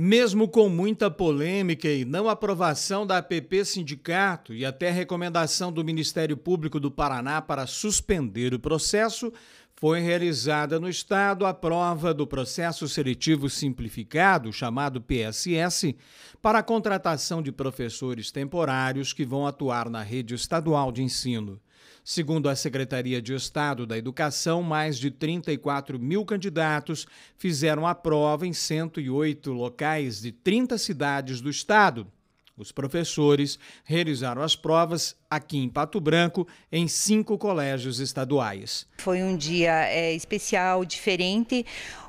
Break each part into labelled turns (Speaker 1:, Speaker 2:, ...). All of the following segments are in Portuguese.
Speaker 1: Mesmo com muita polêmica e não aprovação da APP Sindicato e até recomendação do Ministério Público do Paraná para suspender o processo, foi realizada no Estado a prova do processo seletivo simplificado, chamado PSS, para a contratação de professores temporários que vão atuar na rede estadual de ensino. Segundo a Secretaria de Estado da Educação, mais de 34 mil candidatos fizeram a prova em 108 locais de 30 cidades do Estado. Os professores realizaram as provas aqui em Pato Branco, em cinco colégios estaduais.
Speaker 2: Foi um dia é, especial, diferente.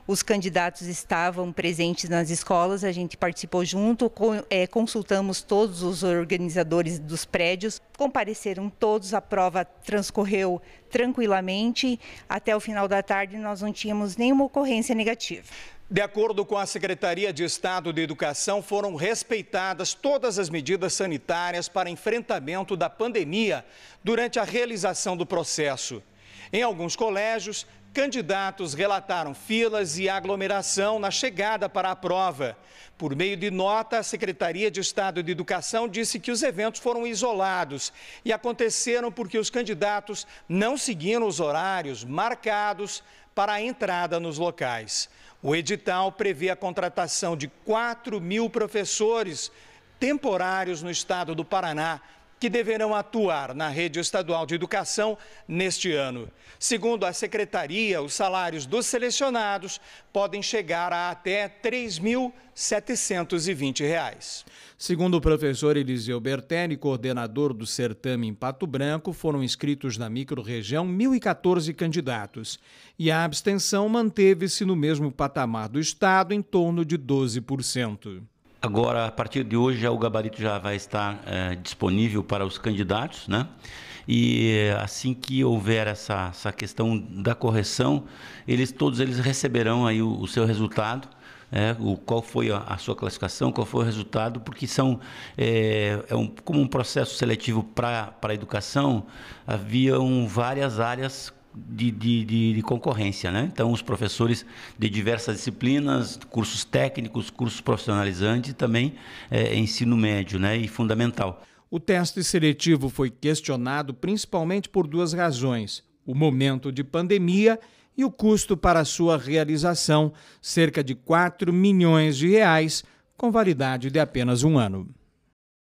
Speaker 2: Os candidatos estavam presentes nas escolas, a gente participou junto, é, consultamos todos os organizadores dos prédios, compareceram todos, a prova transcorreu tranquilamente. Até o final da tarde, nós não tínhamos nenhuma ocorrência negativa.
Speaker 1: De acordo com a Secretaria de Estado de Educação, foram respeitadas todas as medidas sanitárias para enfrentamento da pandemia durante a realização do processo. Em alguns colégios, candidatos relataram filas e aglomeração na chegada para a prova. Por meio de nota, a Secretaria de Estado de Educação disse que os eventos foram isolados e aconteceram porque os candidatos não seguiram os horários marcados para a entrada nos locais. O edital prevê a contratação de 4 mil professores temporários no estado do Paraná que deverão atuar na rede estadual de educação neste ano. Segundo a secretaria, os salários dos selecionados podem chegar a até R$ 3.720. Segundo o professor Eliseu Bertelli, coordenador do certame em Pato Branco, foram inscritos na microrregião 1.014 candidatos e a abstenção manteve-se no mesmo patamar do Estado, em torno de 12%.
Speaker 3: Agora, a partir de hoje, já o gabarito já vai estar é, disponível para os candidatos, né? E eh, assim que houver essa, essa questão da correção, eles todos eles receberão aí o, o seu resultado. É, o, qual foi a, a, sua classificação, qual foi o resultado, porque são é, é um, como um processo seletivo para a educação, haviam várias áreas de, de, de, de, concorrência, né? Então, os professores de diversas disciplinas, cursos técnicos, cursos profissionalizantes e também é, ensino médio né? e fundamental.
Speaker 1: O teste seletivo foi questionado principalmente por duas razões: o momento de pandemia e o custo para sua realização, cerca de 4 milhões de reais, com validade de apenas um ano.